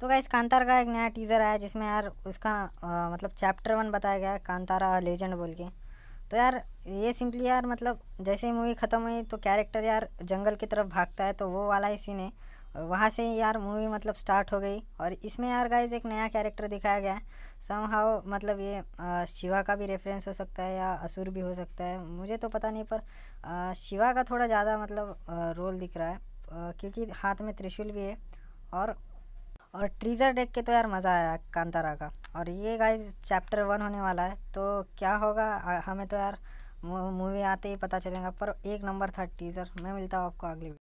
तो गाइस कांतार का एक नया टीज़र आया जिसमें यार उसका आ, मतलब चैप्टर वन बताया गया है कांतारा लेजेंड बोल के तो यार ये सिंपली यार मतलब जैसे ही मूवी ख़त्म हुई तो कैरेक्टर यार जंगल की तरफ भागता है तो वो वाला ही सीन है वहाँ से यार मूवी मतलब स्टार्ट हो गई और इसमें यार गाइज एक नया कैरेक्टर दिखाया गया है सम हाउ मतलब ये शिवा का भी रेफरेंस हो सकता है या असुर भी हो सकता है मुझे तो पता नहीं पर शिवा का थोड़ा ज़्यादा मतलब रोल दिख रहा है क्योंकि हाथ में त्रिशूल भी है और और ट्रीज़र देख के तो यार मज़ा आया कांतारा का और ये गाइस चैप्टर वन होने वाला है तो क्या होगा हमें तो यार मूवी आते ही पता चलेगा पर एक नंबर था टीज़र मैं मिलता हूँ आपको अगली